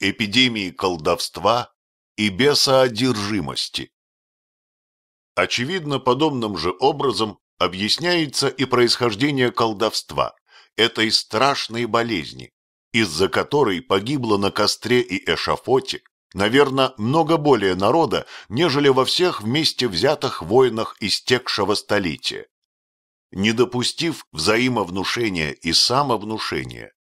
эпидемии колдовства и бесоодержимости. Очевидно, подобным же образом объясняется и происхождение колдовства, этой страшной болезни, из-за которой погибло на костре и эшафоте, наверное, много более народа, нежели во всех вместе взятых войнах истекшего столетия. Не допустив взаимовнушения и самовнушения,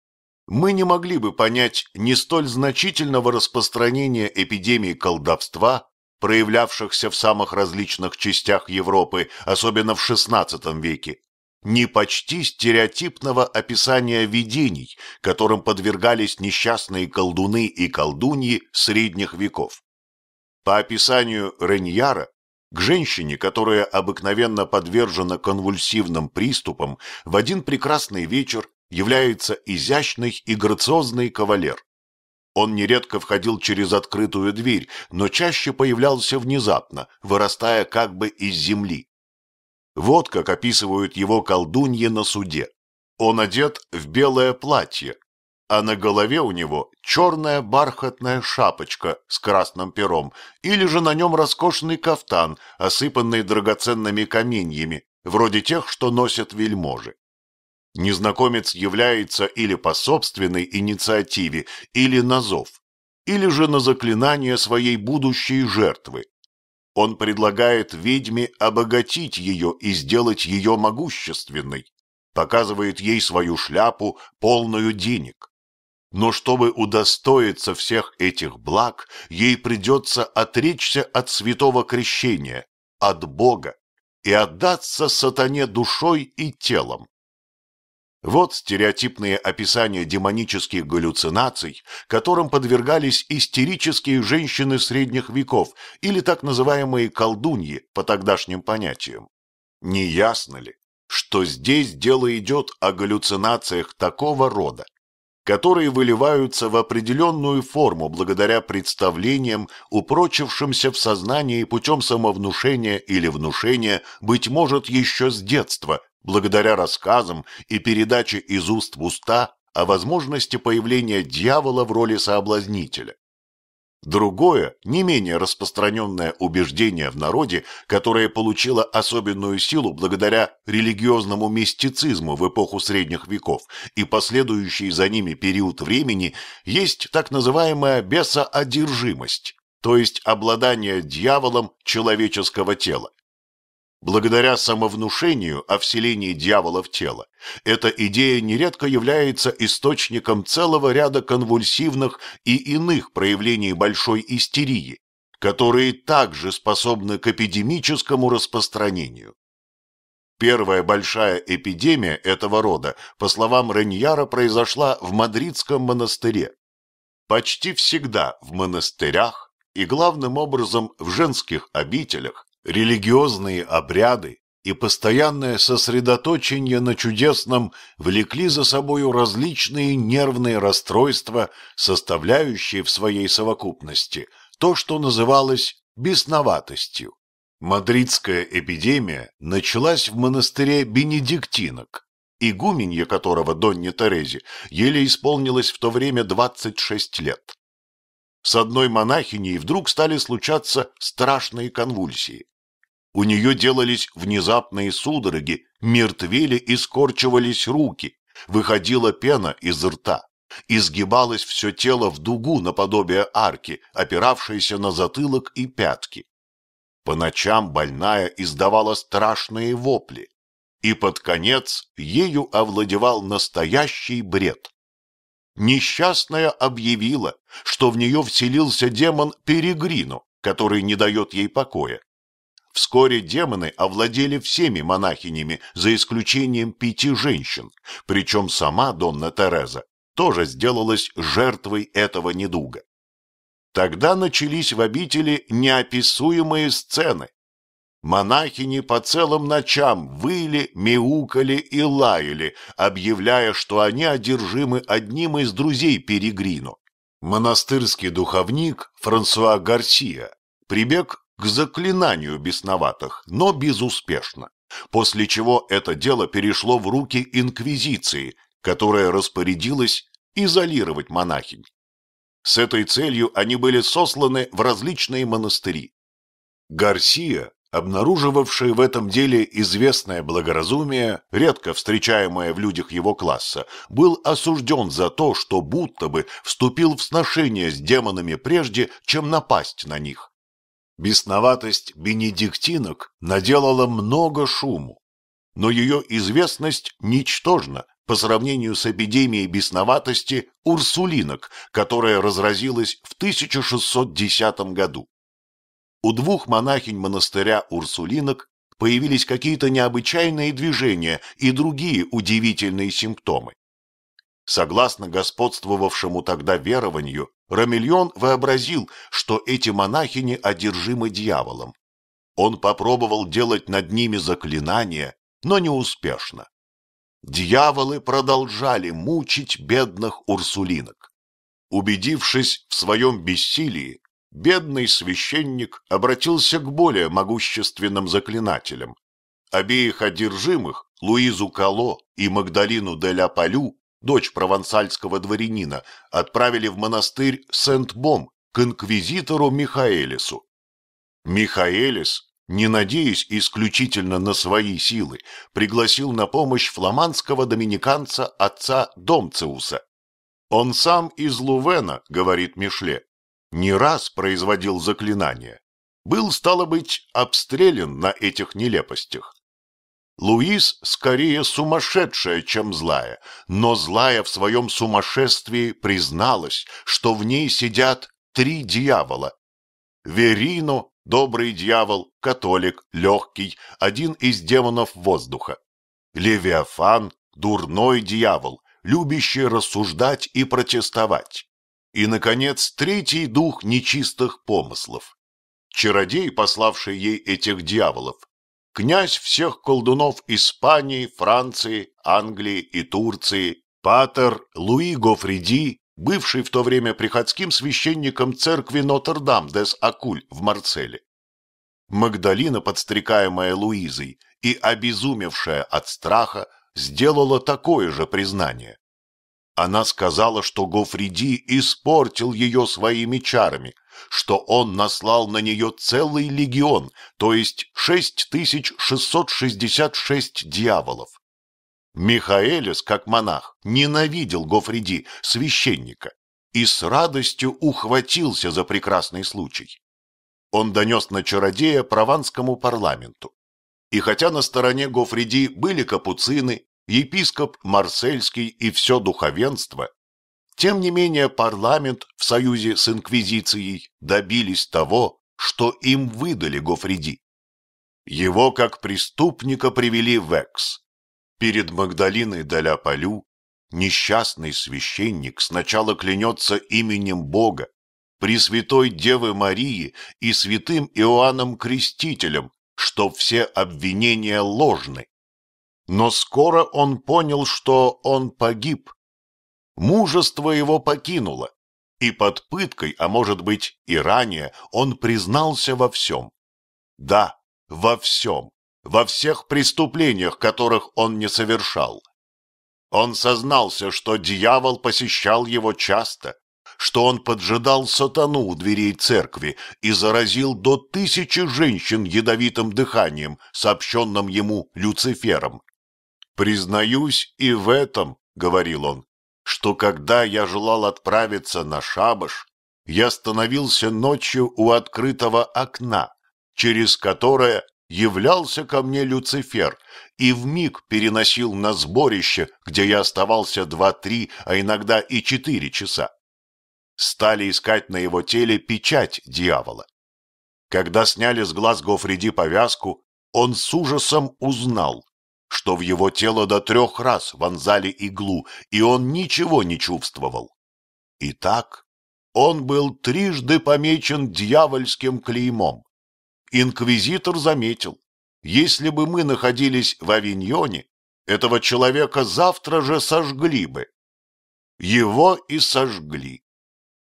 мы не могли бы понять не столь значительного распространения эпидемии колдовства, проявлявшихся в самых различных частях Европы, особенно в XVI веке, не почти стереотипного описания видений, которым подвергались несчастные колдуны и колдуньи средних веков. По описанию Реньяра, к женщине, которая обыкновенно подвержена конвульсивным приступам, в один прекрасный вечер является изящный и грациозный кавалер. Он нередко входил через открытую дверь, но чаще появлялся внезапно, вырастая как бы из земли. Вот как описывают его колдуньи на суде. Он одет в белое платье, а на голове у него черная бархатная шапочка с красным пером, или же на нем роскошный кафтан, осыпанный драгоценными каменьями, вроде тех, что носят вельможи. Незнакомец является или по собственной инициативе, или на зов, или же на заклинание своей будущей жертвы. Он предлагает ведьме обогатить ее и сделать ее могущественной, показывает ей свою шляпу, полную денег. Но чтобы удостоиться всех этих благ, ей придется отречься от святого крещения, от Бога, и отдаться сатане душой и телом. Вот стереотипные описания демонических галлюцинаций, которым подвергались истерические женщины средних веков или так называемые колдуньи по тогдашним понятиям. Не ясно ли, что здесь дело идет о галлюцинациях такого рода, которые выливаются в определенную форму благодаря представлениям, упрочившимся в сознании путем самовнушения или внушения, быть может, еще с детства, благодаря рассказам и передаче из уст в уста о возможности появления дьявола в роли соблазнителя. Другое, не менее распространенное убеждение в народе, которое получило особенную силу благодаря религиозному мистицизму в эпоху средних веков и последующий за ними период времени, есть так называемая бесоодержимость, то есть обладание дьяволом человеческого тела. Благодаря самовнушению о вселении дьявола в тело, эта идея нередко является источником целого ряда конвульсивных и иных проявлений большой истерии, которые также способны к эпидемическому распространению. Первая большая эпидемия этого рода, по словам Реньяра, произошла в Мадридском монастыре. Почти всегда в монастырях и главным образом в женских обителях Религиозные обряды и постоянное сосредоточение на чудесном влекли за собою различные нервные расстройства, составляющие в своей совокупности то, что называлось бесноватостью. Мадридская эпидемия началась в монастыре Бенедиктинок, игуменья которого Донне Терезе еле исполнилось в то время 26 лет. С одной монахиней вдруг стали случаться страшные конвульсии. У нее делались внезапные судороги, мертвели и скорчивались руки, выходила пена из рта, изгибалось все тело в дугу наподобие арки, опиравшейся на затылок и пятки. По ночам больная издавала страшные вопли, и под конец ею овладевал настоящий бред несчастная объявила, что в нее вселился демон Перегрину, который не дает ей покоя. Вскоре демоны овладели всеми монахинями, за исключением пяти женщин, причем сама Донна Тереза тоже сделалась жертвой этого недуга. Тогда начались в обители неописуемые сцены, Монахини по целым ночам выли, мяукали и лаяли, объявляя, что они одержимы одним из друзей Перегрину. Монастырский духовник Франсуа Гарсия прибег к заклинанию бесноватых, но безуспешно, после чего это дело перешло в руки инквизиции, которая распорядилась изолировать монахинь. С этой целью они были сосланы в различные монастыри. Гарсия обнаруживавший в этом деле известное благоразумие, редко встречаемое в людях его класса, был осужден за то, что будто бы вступил в сношение с демонами прежде, чем напасть на них. Бесноватость бенедиктинок наделала много шуму, но ее известность ничтожна по сравнению с эпидемией бесноватости урсулинок, которая разразилась в 1610 году. У двух монахинь монастыря Урсулинок появились какие-то необычайные движения и другие удивительные симптомы. Согласно господствовавшему тогда верованию, Рамильон вообразил, что эти монахини одержимы дьяволом. Он попробовал делать над ними заклинания, но неуспешно. Дьяволы продолжали мучить бедных урсулинок. Убедившись в своем бессилии, бедный священник обратился к более могущественным заклинателям. Обеих одержимых, Луизу Кало и Магдалину де ля Палю, дочь провансальского дворянина, отправили в монастырь Сент-Бом к инквизитору Михаэлису. Михаэлис, не надеясь исключительно на свои силы, пригласил на помощь фламандского доминиканца отца Домциуса. Он сам из Лувена, говорит Мишле, не раз производил заклинания, был, стало быть, обстрелян на этих нелепостях. Луис скорее сумасшедшая, чем злая, но злая в своем сумасшествии призналась, что в ней сидят три дьявола. Верино, добрый дьявол, католик, легкий, один из демонов воздуха. Левиафан, дурной дьявол, любящий рассуждать и протестовать. И, наконец, третий дух нечистых помыслов. Чародей, пославший ей этих дьяволов, князь всех колдунов Испании, Франции, Англии и Турции, патер Луи Гофриди, бывший в то время приходским священником церкви Нотр-Дам-дес-Акуль в Марселе. Магдалина, подстрекаемая Луизой и обезумевшая от страха, сделала такое же признание. Она сказала, что Гофриди испортил ее своими чарами, что он наслал на нее целый легион, то есть 6666 дьяволов. Михаэлис, как монах, ненавидел Гофриди, священника, и с радостью ухватился за прекрасный случай. Он донес на чародея прованскому парламенту. И хотя на стороне Гофриди были капуцины, епископ Марсельский и все духовенство, тем не менее парламент в союзе с инквизицией добились того, что им выдали Гофреди. Его как преступника привели в Экс. Перед Магдалиной Даля Полю несчастный священник сначала клянется именем Бога, при Святой Девы Марии и святым Иоанном Крестителем, что все обвинения ложны. Но скоро он понял, что он погиб. Мужество его покинуло, и под пыткой, а может быть и ранее, он признался во всем. Да, во всем, во всех преступлениях, которых он не совершал. Он сознался, что дьявол посещал его часто, что он поджидал сатану у дверей церкви и заразил до тысячи женщин ядовитым дыханием, сообщенным ему Люцифером. «Признаюсь и в этом», — говорил он, — «что когда я желал отправиться на шабаш, я становился ночью у открытого окна, через которое являлся ко мне Люцифер и в миг переносил на сборище, где я оставался два-три, а иногда и четыре часа. Стали искать на его теле печать дьявола. Когда сняли с глаз Гофреди повязку, он с ужасом узнал, что в его тело до трех раз вонзали иглу, и он ничего не чувствовал. Итак, он был трижды помечен дьявольским клеймом. Инквизитор заметил, если бы мы находились в Авиньоне, этого человека завтра же сожгли бы. Его и сожгли.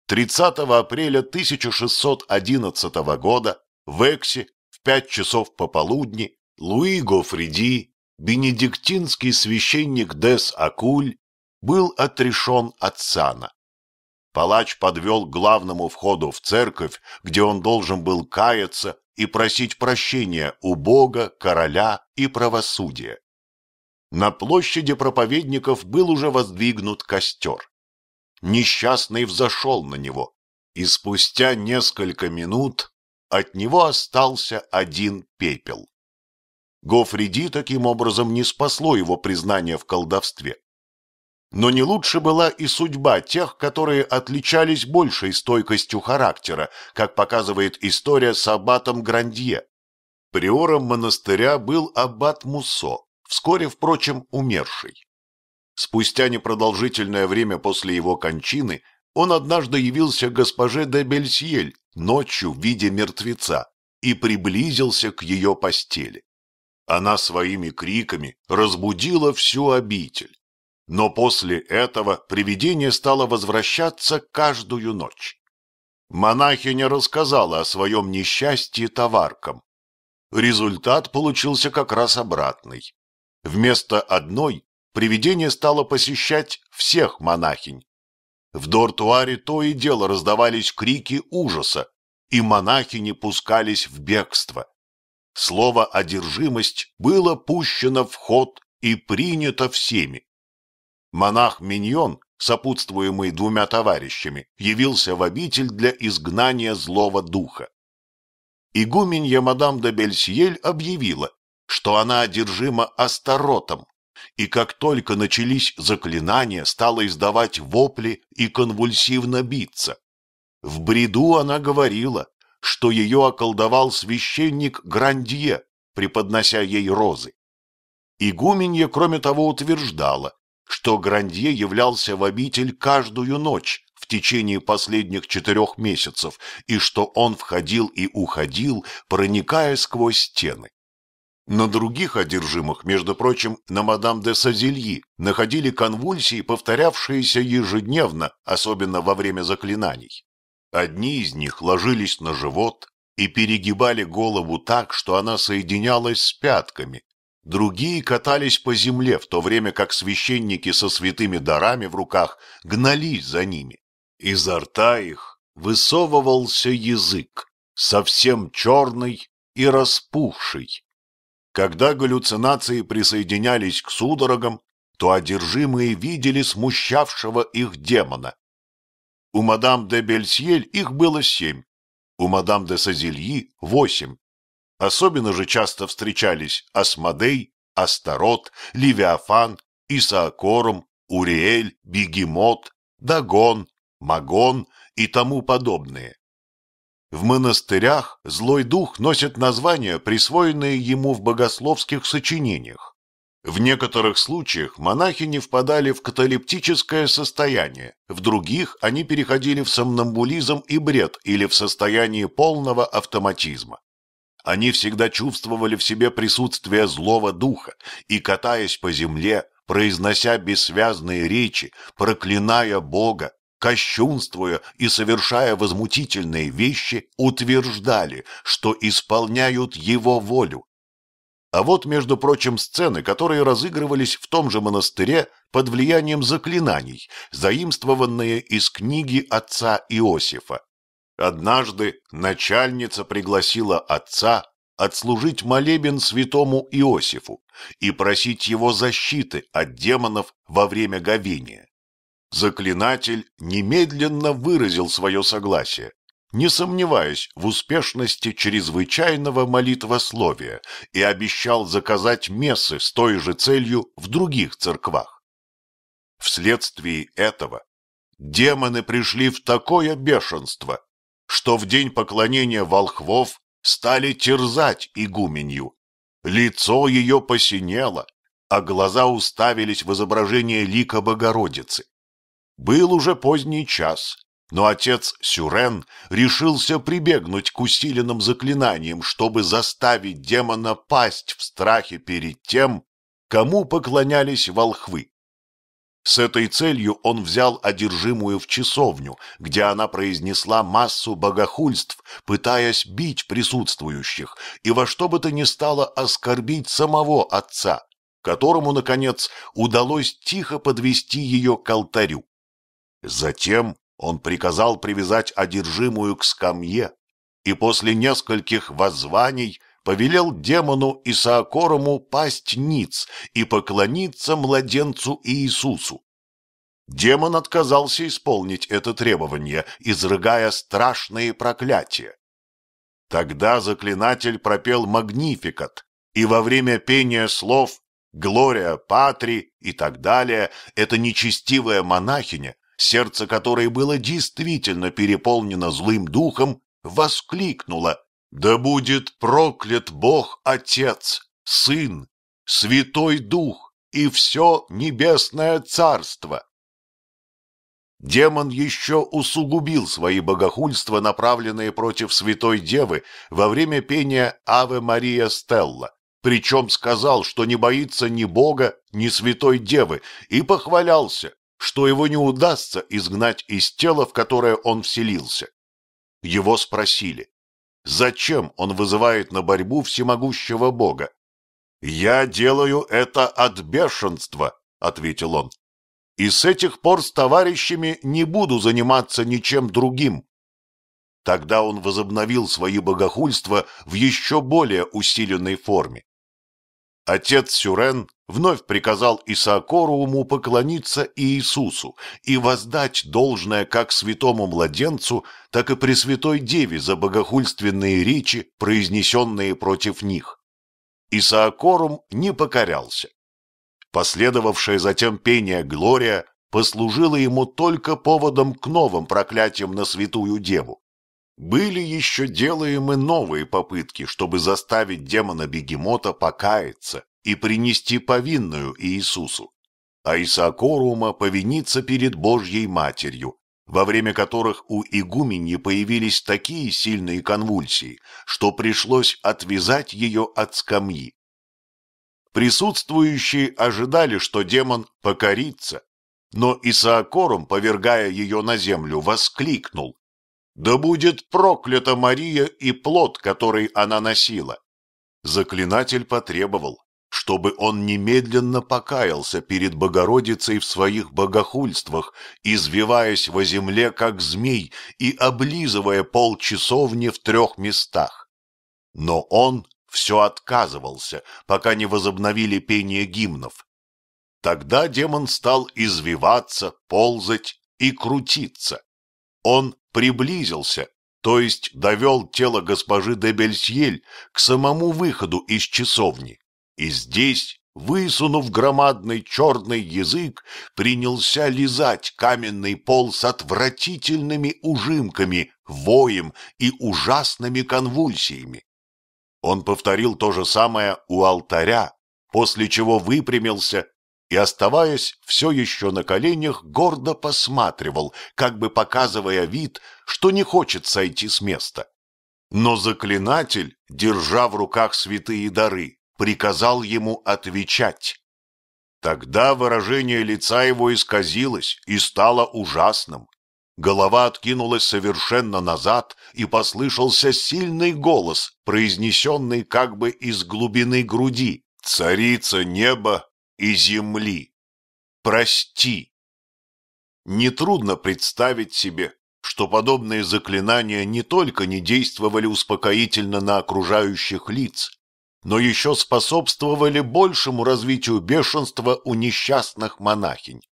30 апреля 1611 года в Эксе в пять часов пополудни Луи Гофриди бенедиктинский священник Дес Акуль был отрешен от сана. Палач подвел к главному входу в церковь, где он должен был каяться и просить прощения у Бога, короля и правосудия. На площади проповедников был уже воздвигнут костер. Несчастный взошел на него, и спустя несколько минут от него остался один пепел. Гофриди таким образом не спасло его признание в колдовстве. Но не лучше была и судьба тех, которые отличались большей стойкостью характера, как показывает история с аббатом Грандье. Приором монастыря был аббат Муссо, вскоре, впрочем, умерший. Спустя непродолжительное время после его кончины он однажды явился госпоже де Бельсьель ночью в виде мертвеца и приблизился к ее постели. Она своими криками разбудила всю обитель. Но после этого привидение стало возвращаться каждую ночь. Монахиня рассказала о своем несчастье товаркам. Результат получился как раз обратный. Вместо одной привидение стало посещать всех монахинь. В дортуаре то и дело раздавались крики ужаса, и монахини пускались в бегство. Слово «одержимость» было пущено в ход и принято всеми. Монах Миньон, сопутствуемый двумя товарищами, явился в обитель для изгнания злого духа. Игуменья мадам де Бельсиель объявила, что она одержима Астаротом, и как только начались заклинания, стала издавать вопли и конвульсивно биться. В бреду она говорила что ее околдовал священник Грандье, преподнося ей розы. Игуменья, кроме того, утверждала, что Грандье являлся в обитель каждую ночь в течение последних четырех месяцев и что он входил и уходил, проникая сквозь стены. На других одержимых, между прочим, на мадам де Сазильи, находили конвульсии, повторявшиеся ежедневно, особенно во время заклинаний. Одни из них ложились на живот и перегибали голову так, что она соединялась с пятками, другие катались по земле, в то время как священники со святыми дарами в руках гнались за ними. Изо рта их высовывался язык, совсем черный и распухший. Когда галлюцинации присоединялись к судорогам, то одержимые видели смущавшего их демона, у мадам де Бельсьель их было семь, у мадам де Сазильи – восемь. Особенно же часто встречались Асмодей, Астарот, Левиафан, Исаакорум, Уриэль, Бегемот, Дагон, Магон и тому подобные. В монастырях злой дух носит названия, присвоенные ему в богословских сочинениях. В некоторых случаях монахи не впадали в каталептическое состояние, в других они переходили в сомнамбулизм и бред или в состояние полного автоматизма. Они всегда чувствовали в себе присутствие злого духа и, катаясь по земле, произнося бессвязные речи, проклиная Бога, кощунствуя и совершая возмутительные вещи, утверждали, что исполняют его волю а вот, между прочим, сцены, которые разыгрывались в том же монастыре под влиянием заклинаний, заимствованные из книги отца Иосифа. Однажды начальница пригласила отца отслужить молебен святому Иосифу и просить его защиты от демонов во время говения. Заклинатель немедленно выразил свое согласие, не сомневаясь в успешности чрезвычайного молитвословия, и обещал заказать мессы с той же целью в других церквах. Вследствие этого демоны пришли в такое бешенство, что в день поклонения волхвов стали терзать игуменью. Лицо ее посинело, а глаза уставились в изображение лика Богородицы. Был уже поздний час, но отец Сюрен решился прибегнуть к усиленным заклинаниям, чтобы заставить демона пасть в страхе перед тем, кому поклонялись волхвы. С этой целью он взял одержимую в часовню, где она произнесла массу богохульств, пытаясь бить присутствующих и во что бы то ни стало оскорбить самого отца, которому, наконец, удалось тихо подвести ее к алтарю. Затем он приказал привязать одержимую к скамье и после нескольких воззваний повелел демону Исаакорому пасть ниц и поклониться младенцу Иисусу. Демон отказался исполнить это требование, изрыгая страшные проклятия. Тогда заклинатель пропел «Магнификат», и во время пения слов «Глория Патри» и так далее эта нечестивая монахиня сердце которой было действительно переполнено злым духом, воскликнула «Да будет проклят Бог Отец, Сын, Святой Дух и все небесное царство!» Демон еще усугубил свои богохульства, направленные против Святой Девы во время пения «Аве Мария Стелла», причем сказал, что не боится ни Бога, ни Святой Девы, и похвалялся, что его не удастся изгнать из тела, в которое он вселился. Его спросили, зачем он вызывает на борьбу всемогущего Бога? «Я делаю это от бешенства», — ответил он. «И с этих пор с товарищами не буду заниматься ничем другим». Тогда он возобновил свои богохульства в еще более усиленной форме. Отец Сюрен вновь приказал Исаакоруму поклониться Иисусу и воздать должное как святому младенцу, так и Пресвятой Деве за богохульственные речи, произнесенные против них. Исаакорум не покорялся. Последовавшее затем пение Глория послужило ему только поводом к новым проклятиям на святую деву. Были еще делаемы новые попытки, чтобы заставить демона-бегемота покаяться и принести повинную Иисусу, а Исаакорума повиниться перед Божьей Матерью, во время которых у игумени появились такие сильные конвульсии, что пришлось отвязать ее от скамьи. Присутствующие ожидали, что демон покорится, но Исаакорум, повергая ее на землю, воскликнул да будет проклята Мария и плод, который она носила. Заклинатель потребовал, чтобы он немедленно покаялся перед Богородицей в своих богохульствах, извиваясь во земле, как змей, и облизывая полчасовни в трех местах. Но он все отказывался, пока не возобновили пение гимнов. Тогда демон стал извиваться, ползать и крутиться. Он приблизился, то есть довел тело госпожи де Бельсьель к самому выходу из часовни, и здесь, высунув громадный черный язык, принялся лизать каменный пол с отвратительными ужимками, воем и ужасными конвульсиями. Он повторил то же самое у алтаря, после чего выпрямился и, оставаясь все еще на коленях, гордо посматривал, как бы показывая вид, что не хочет сойти с места. Но заклинатель, держа в руках святые дары, приказал ему отвечать. Тогда выражение лица его исказилось и стало ужасным. Голова откинулась совершенно назад, и послышался сильный голос, произнесенный как бы из глубины груди. «Царица неба и земли. Прости. Нетрудно представить себе, что подобные заклинания не только не действовали успокоительно на окружающих лиц, но еще способствовали большему развитию бешенства у несчастных монахинь.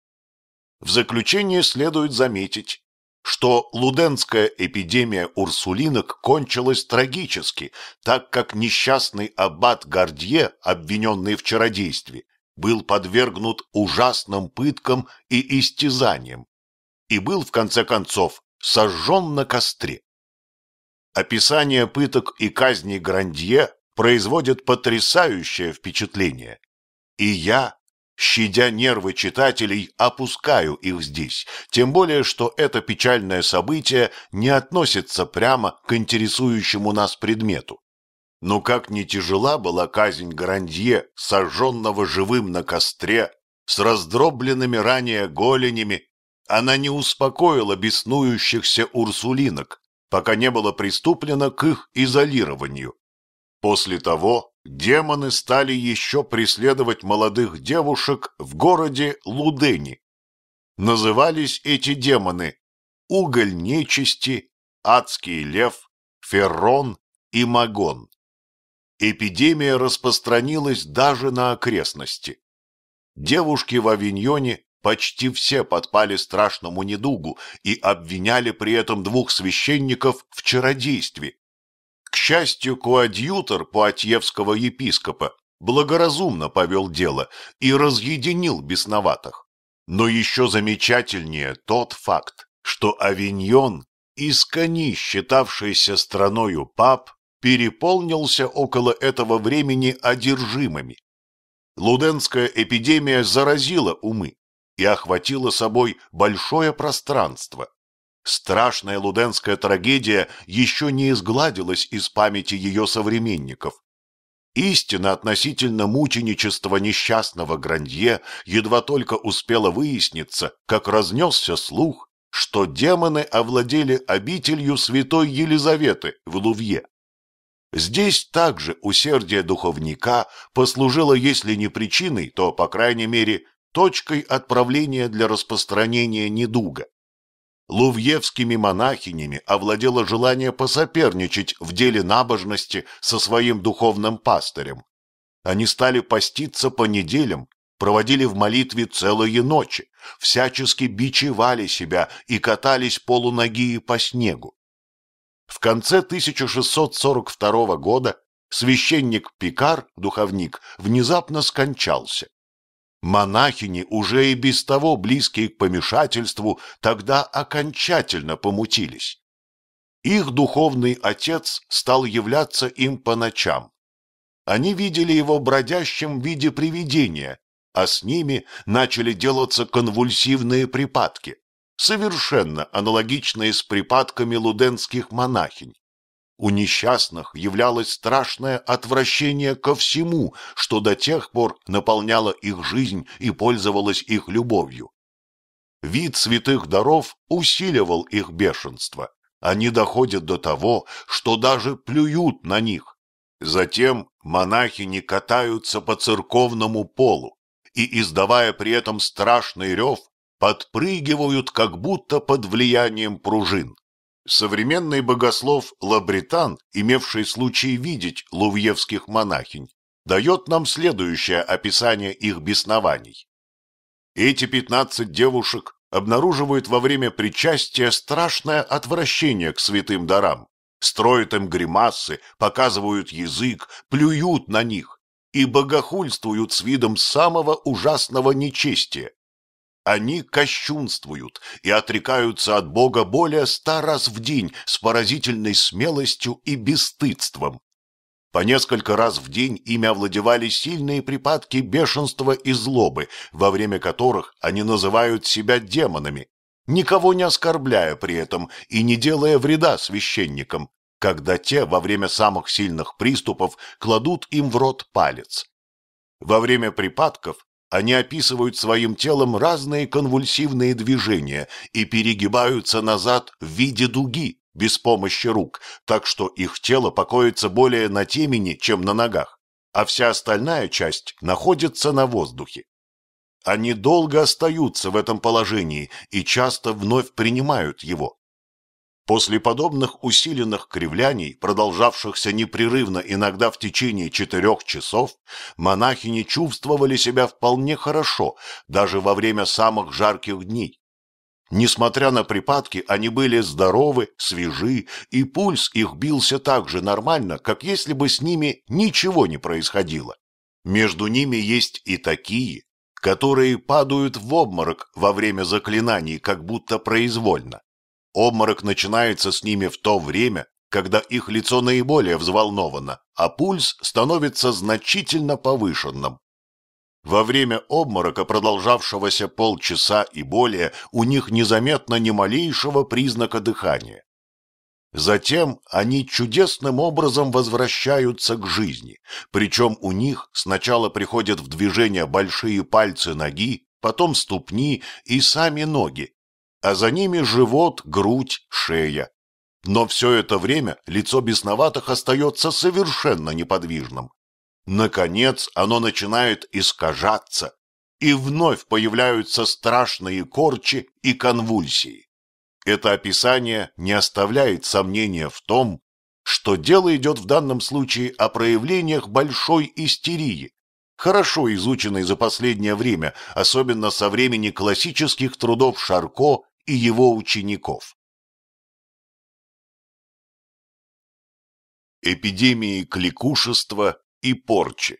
В заключение следует заметить, что луденская эпидемия урсулинок кончилась трагически, так как несчастный аббат Гордье, обвиненный в чародействе, был подвергнут ужасным пыткам и истязаниям и был, в конце концов, сожжен на костре. Описание пыток и казни Грандье производит потрясающее впечатление. И я, щадя нервы читателей, опускаю их здесь, тем более, что это печальное событие не относится прямо к интересующему нас предмету. Но как не тяжела была казнь Грандье, сожженного живым на костре, с раздробленными ранее голенями, она не успокоила беснующихся урсулинок, пока не было приступлено к их изолированию. После того демоны стали еще преследовать молодых девушек в городе Лудени. Назывались эти демоны уголь нечисти, адский лев, феррон и магон. Эпидемия распространилась даже на окрестности. Девушки в Авиньоне почти все подпали страшному недугу и обвиняли при этом двух священников в чародействе. К счастью, коадьютор Пуатьевского епископа благоразумно повел дело и разъединил бесноватых. Но еще замечательнее тот факт, что Авиньон, искони считавшийся страною пап, переполнился около этого времени одержимыми. Луденская эпидемия заразила умы и охватила собой большое пространство. Страшная луденская трагедия еще не изгладилась из памяти ее современников. Истина относительно мученичества несчастного Грандье едва только успела выясниться, как разнесся слух, что демоны овладели обителью святой Елизаветы в Лувье. Здесь также усердие духовника послужило, если не причиной, то, по крайней мере, точкой отправления для распространения недуга. Лувьевскими монахинями овладело желание посоперничать в деле набожности со своим духовным пастырем. Они стали поститься по неделям, проводили в молитве целые ночи, всячески бичевали себя и катались полуногие по снегу. В конце 1642 года священник Пикар, духовник, внезапно скончался. Монахини, уже и без того близкие к помешательству, тогда окончательно помутились. Их духовный отец стал являться им по ночам. Они видели его бродящим в виде привидения, а с ними начали делаться конвульсивные припадки совершенно аналогичное с припадками луденских монахинь. У несчастных являлось страшное отвращение ко всему, что до тех пор наполняло их жизнь и пользовалось их любовью. Вид святых даров усиливал их бешенство. Они доходят до того, что даже плюют на них. Затем монахини катаются по церковному полу и, издавая при этом страшный рев, подпрыгивают как будто под влиянием пружин. Современный богослов Лабритан, имевший случай видеть лувьевских монахинь, дает нам следующее описание их беснований. Эти пятнадцать девушек обнаруживают во время причастия страшное отвращение к святым дарам, строят им гримасы, показывают язык, плюют на них и богохульствуют с видом самого ужасного нечестия. Они кощунствуют и отрекаются от Бога более ста раз в день с поразительной смелостью и бесстыдством. По несколько раз в день ими овладевали сильные припадки бешенства и злобы, во время которых они называют себя демонами, никого не оскорбляя при этом и не делая вреда священникам, когда те во время самых сильных приступов кладут им в рот палец. Во время припадков они описывают своим телом разные конвульсивные движения и перегибаются назад в виде дуги, без помощи рук, так что их тело покоится более на темени, чем на ногах, а вся остальная часть находится на воздухе. Они долго остаются в этом положении и часто вновь принимают его. После подобных усиленных кривляний, продолжавшихся непрерывно иногда в течение четырех часов, монахини чувствовали себя вполне хорошо, даже во время самых жарких дней. Несмотря на припадки, они были здоровы, свежи, и пульс их бился так же нормально, как если бы с ними ничего не происходило. Между ними есть и такие, которые падают в обморок во время заклинаний, как будто произвольно. Обморок начинается с ними в то время, когда их лицо наиболее взволновано, а пульс становится значительно повышенным. Во время обморока, продолжавшегося полчаса и более, у них незаметно ни малейшего признака дыхания. Затем они чудесным образом возвращаются к жизни, причем у них сначала приходят в движение большие пальцы ноги, потом ступни и сами ноги, а за ними живот, грудь, шея. Но все это время лицо бесноватых остается совершенно неподвижным. Наконец оно начинает искажаться, и вновь появляются страшные корчи и конвульсии. Это описание не оставляет сомнения в том, что дело идет в данном случае о проявлениях большой истерии, хорошо изученной за последнее время, особенно со времени классических трудов Шарко и его учеников. Эпидемии кликушества и порчи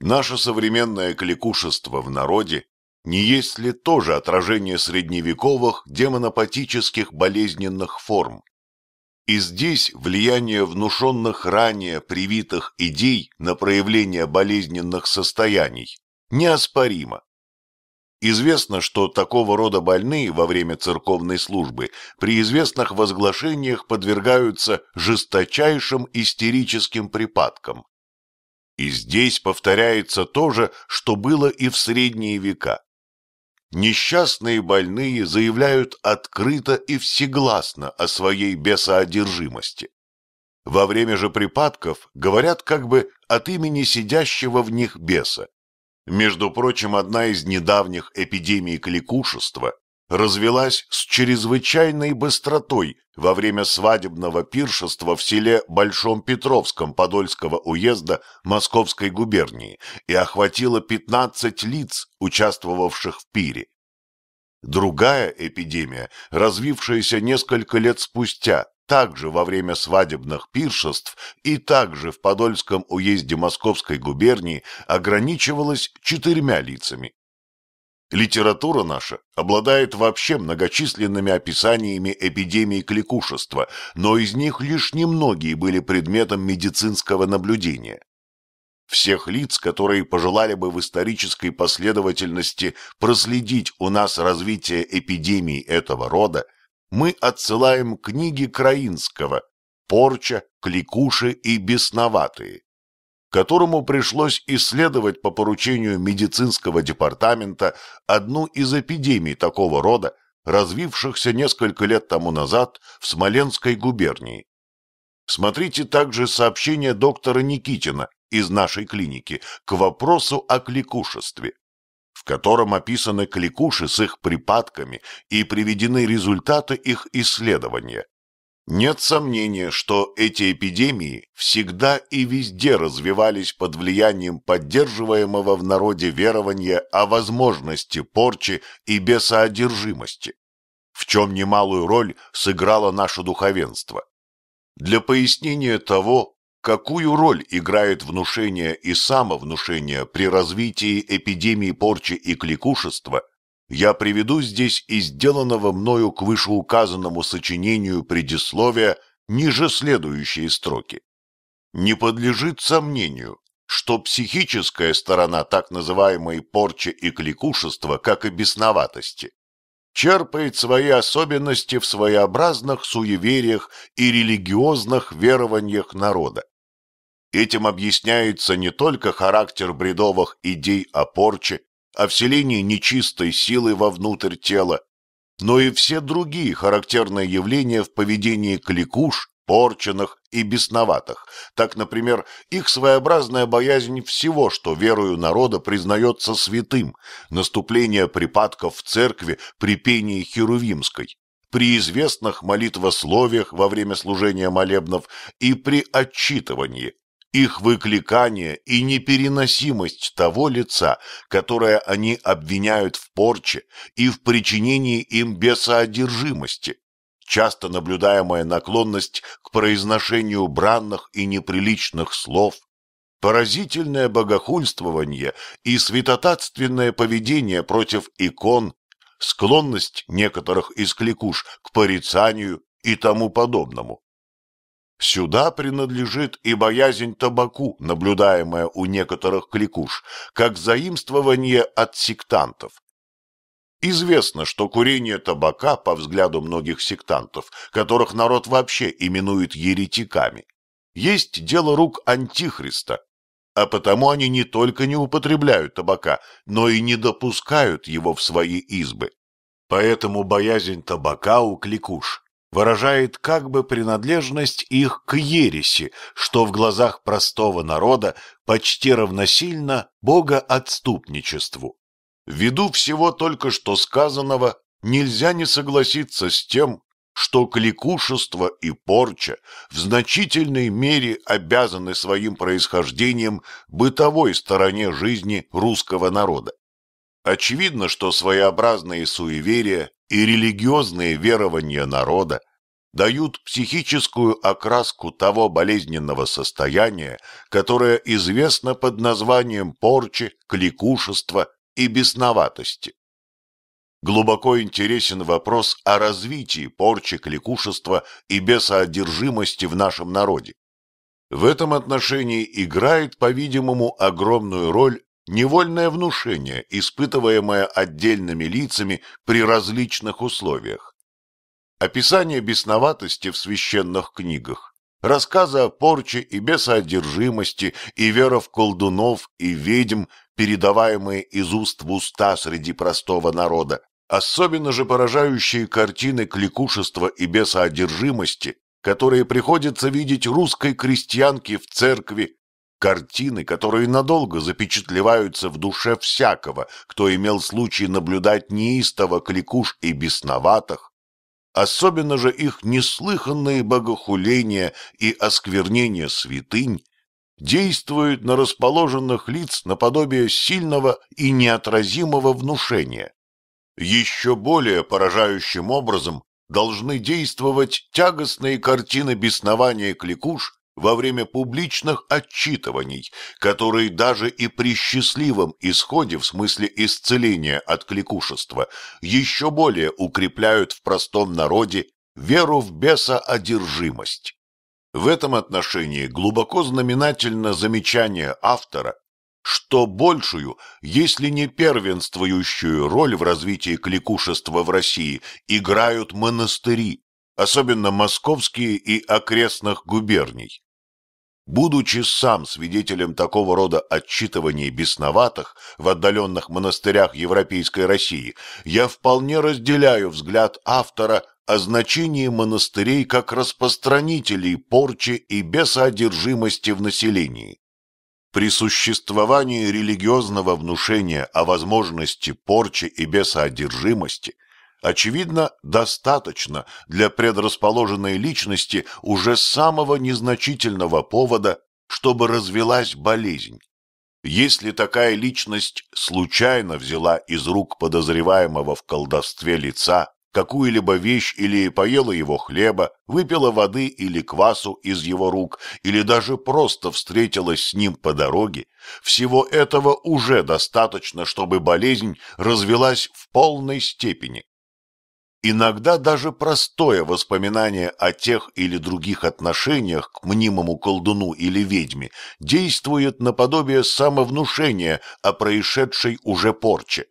Наше современное кликушество в народе не есть ли тоже отражение средневековых демонопатических болезненных форм? И здесь влияние внушенных ранее привитых идей на проявление болезненных состояний неоспоримо. Известно, что такого рода больные во время церковной службы при известных возглашениях подвергаются жесточайшим истерическим припадкам. И здесь повторяется то же, что было и в средние века. Несчастные больные заявляют открыто и всегласно о своей бесоодержимости. Во время же припадков говорят как бы от имени сидящего в них беса, между прочим, одна из недавних эпидемий кликушества развелась с чрезвычайной быстротой во время свадебного пиршества в селе Большом Петровском Подольского уезда Московской губернии и охватила 15 лиц, участвовавших в пире. Другая эпидемия, развившаяся несколько лет спустя, также во время свадебных пиршеств и также в Подольском уезде Московской губернии ограничивалось четырьмя лицами. Литература наша обладает вообще многочисленными описаниями эпидемии кликушества, но из них лишь немногие были предметом медицинского наблюдения. Всех лиц, которые пожелали бы в исторической последовательности проследить у нас развитие эпидемий этого рода, мы отсылаем книги Краинского «Порча», «Кликуши» и «Бесноватые», которому пришлось исследовать по поручению медицинского департамента одну из эпидемий такого рода, развившихся несколько лет тому назад в Смоленской губернии. Смотрите также сообщение доктора Никитина из нашей клиники к вопросу о кликушестве в котором описаны кликуши с их припадками и приведены результаты их исследования. Нет сомнения, что эти эпидемии всегда и везде развивались под влиянием поддерживаемого в народе верования о возможности порчи и бесоодержимости, в чем немалую роль сыграло наше духовенство. Для пояснения того, Какую роль играет внушение и самовнушение при развитии эпидемии порчи и кликушества, я приведу здесь из сделанного мною к вышеуказанному сочинению предисловия ниже следующие строки. Не подлежит сомнению, что психическая сторона так называемой порчи и кликушества, как и бесноватости, черпает свои особенности в своеобразных суевериях и религиозных верованиях народа. Этим объясняется не только характер бредовых идей о порче, о вселении нечистой силы вовнутрь тела, но и все другие характерные явления в поведении кликуш, порченных и бесноватых. Так, например, их своеобразная боязнь всего, что верою народа признается святым, наступление припадков в церкви при пении Херувимской, при известных молитвословиях во время служения молебнов и при отчитывании, их выкликание и непереносимость того лица, которое они обвиняют в порче и в причинении им бесоодержимости, часто наблюдаемая наклонность к произношению бранных и неприличных слов, поразительное богохульствование и святотатственное поведение против икон, склонность некоторых из кликуш к порицанию и тому подобному. Сюда принадлежит и боязнь табаку, наблюдаемая у некоторых кликуш, как заимствование от сектантов. Известно, что курение табака, по взгляду многих сектантов, которых народ вообще именует еретиками, есть дело рук Антихриста, а потому они не только не употребляют табака, но и не допускают его в свои избы. Поэтому боязнь табака у кликуш выражает как бы принадлежность их к ереси, что в глазах простого народа почти равносильно богоотступничеству. Ввиду всего только что сказанного, нельзя не согласиться с тем, что кликушество и порча в значительной мере обязаны своим происхождением бытовой стороне жизни русского народа. Очевидно, что своеобразные суеверия и религиозные верования народа дают психическую окраску того болезненного состояния, которое известно под названием порчи, кликушества и бесноватости. Глубоко интересен вопрос о развитии порчи, кликушества и бесоодержимости в нашем народе. В этом отношении играет, по-видимому, огромную роль невольное внушение, испытываемое отдельными лицами при различных условиях описание бесноватости в священных книгах, рассказы о порче и бесоодержимости, и вера в колдунов и ведьм, передаваемые из уст в уста среди простого народа, особенно же поражающие картины кликушества и бесоодержимости, которые приходится видеть русской крестьянке в церкви, картины, которые надолго запечатлеваются в душе всякого, кто имел случай наблюдать неистово кликуш и бесноватых, особенно же их неслыханные богохуления и осквернения святынь, действуют на расположенных лиц наподобие сильного и неотразимого внушения. Еще более поражающим образом должны действовать тягостные картины беснования кликуш во время публичных отчитываний, которые даже и при счастливом исходе в смысле исцеления от кликушества еще более укрепляют в простом народе веру в бесоодержимость. В этом отношении глубоко знаменательно замечание автора, что большую, если не первенствующую роль в развитии кликушества в России играют монастыри, особенно московские и окрестных губерний. Будучи сам свидетелем такого рода отчитываний бесноватых в отдаленных монастырях Европейской России, я вполне разделяю взгляд автора о значении монастырей как распространителей порчи и бесоодержимости в населении. При существовании религиозного внушения о возможности порчи и бесоодержимости – очевидно, достаточно для предрасположенной личности уже самого незначительного повода, чтобы развелась болезнь. Если такая личность случайно взяла из рук подозреваемого в колдовстве лица какую-либо вещь или поела его хлеба, выпила воды или квасу из его рук, или даже просто встретилась с ним по дороге, всего этого уже достаточно, чтобы болезнь развелась в полной степени. Иногда даже простое воспоминание о тех или других отношениях к мнимому колдуну или ведьме действует наподобие самовнушения о происшедшей уже порче.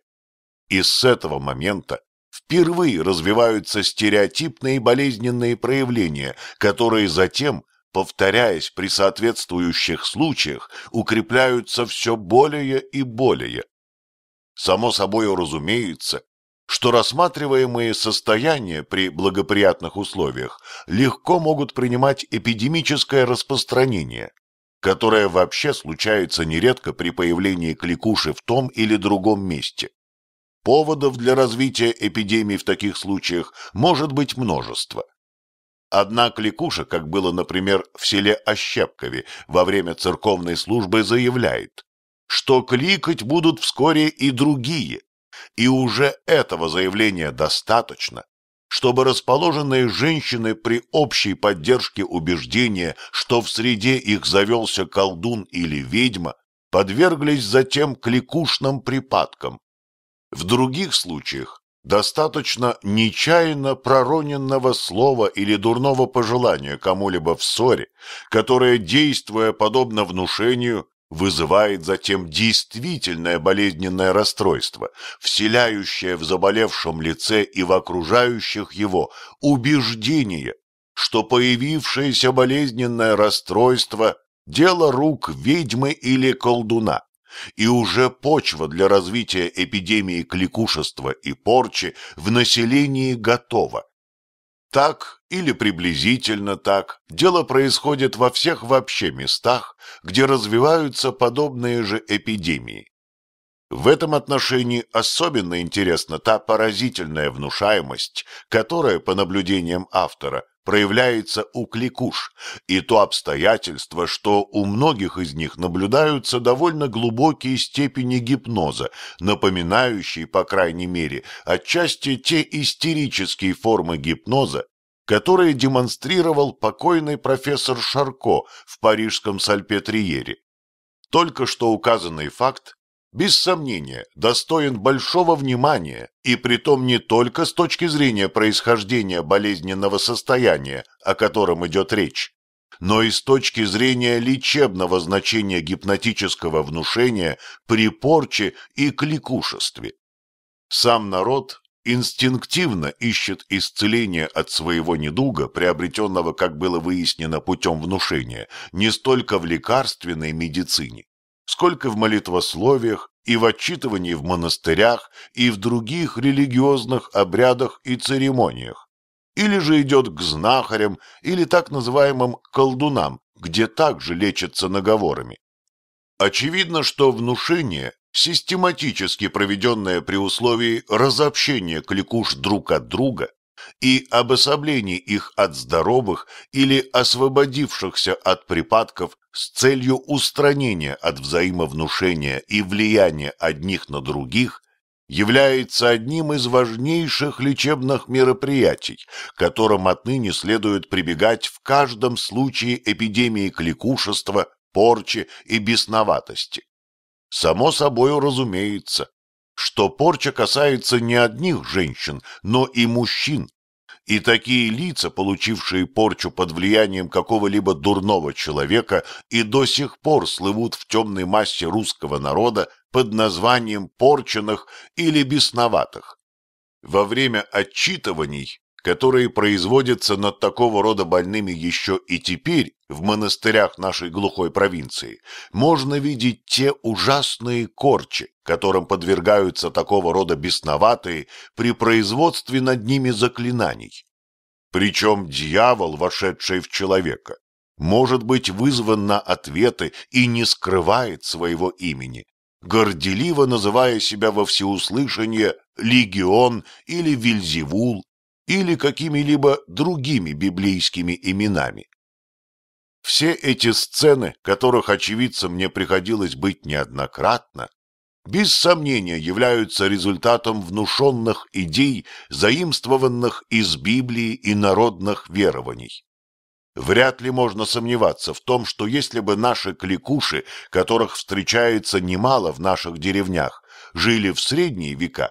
И с этого момента впервые развиваются стереотипные болезненные проявления, которые затем, повторяясь при соответствующих случаях, укрепляются все более и более. Само собой разумеется, что рассматриваемые состояния при благоприятных условиях легко могут принимать эпидемическое распространение, которое вообще случается нередко при появлении кликуши в том или другом месте. Поводов для развития эпидемий в таких случаях может быть множество. Одна кликуша, как было, например, в селе Ощепкове во время церковной службы, заявляет, что кликать будут вскоре и другие, и уже этого заявления достаточно, чтобы расположенные женщины при общей поддержке убеждения, что в среде их завелся колдун или ведьма, подверглись затем кликушным припадкам. В других случаях достаточно нечаянно пророненного слова или дурного пожелания кому-либо в ссоре, которое, действуя подобно внушению, вызывает затем действительное болезненное расстройство, вселяющее в заболевшем лице и в окружающих его убеждение, что появившееся болезненное расстройство – дело рук ведьмы или колдуна, и уже почва для развития эпидемии кликушества и порчи в населении готова, так или приблизительно так дело происходит во всех вообще местах, где развиваются подобные же эпидемии. В этом отношении особенно интересна та поразительная внушаемость, которая, по наблюдениям автора, проявляется у кликуш, и то обстоятельство, что у многих из них наблюдаются довольно глубокие степени гипноза, напоминающие, по крайней мере, отчасти те истерические формы гипноза, которые демонстрировал покойный профессор Шарко в парижском Сальпетриере. Только что указанный факт без сомнения, достоин большого внимания, и притом не только с точки зрения происхождения болезненного состояния, о котором идет речь, но и с точки зрения лечебного значения гипнотического внушения при порче и кликушестве. Сам народ инстинктивно ищет исцеление от своего недуга, приобретенного, как было выяснено путем внушения, не столько в лекарственной медицине, сколько в молитвословиях и в отчитывании в монастырях и в других религиозных обрядах и церемониях, или же идет к знахарям или так называемым колдунам, где также лечатся наговорами. Очевидно, что внушение, систематически проведенное при условии разобщения кликуш друг от друга и обособления их от здоровых или освободившихся от припадков с целью устранения от взаимовнушения и влияния одних на других является одним из важнейших лечебных мероприятий, к которым отныне следует прибегать в каждом случае эпидемии кликушества, порчи и бесноватости. Само собой разумеется, что порча касается не одних женщин, но и мужчин, и такие лица, получившие порчу под влиянием какого-либо дурного человека, и до сих пор слывут в темной массе русского народа под названием порченных или бесноватых. Во время отчитываний, которые производятся над такого рода больными еще и теперь, в монастырях нашей глухой провинции можно видеть те ужасные корчи, которым подвергаются такого рода бесноватые при производстве над ними заклинаний. Причем дьявол, вошедший в человека, может быть вызван на ответы и не скрывает своего имени, горделиво называя себя во всеуслышание «легион» или «вильзевул» или какими-либо другими библейскими именами. Все эти сцены, которых очевидцам мне приходилось быть неоднократно, без сомнения являются результатом внушенных идей, заимствованных из Библии и народных верований. Вряд ли можно сомневаться в том, что если бы наши кликуши, которых встречается немало в наших деревнях, жили в средние века,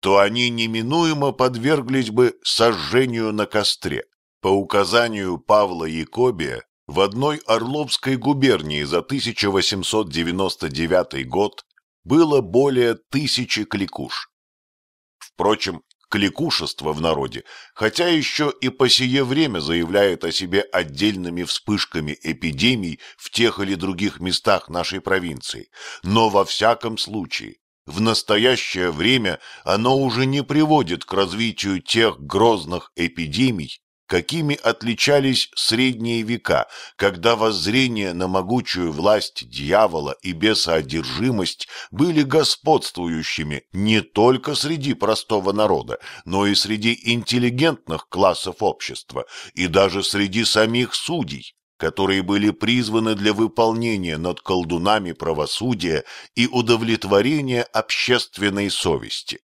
то они неминуемо подверглись бы сожжению на костре. По указанию Павла Якобия в одной Орловской губернии за 1899 год было более тысячи кликуш. Впрочем, кликушество в народе, хотя еще и по сие время заявляет о себе отдельными вспышками эпидемий в тех или других местах нашей провинции, но во всяком случае в настоящее время оно уже не приводит к развитию тех грозных эпидемий, какими отличались средние века, когда воззрение на могучую власть дьявола и бесоодержимость были господствующими не только среди простого народа, но и среди интеллигентных классов общества, и даже среди самих судей которые были призваны для выполнения над колдунами правосудия и удовлетворения общественной совести.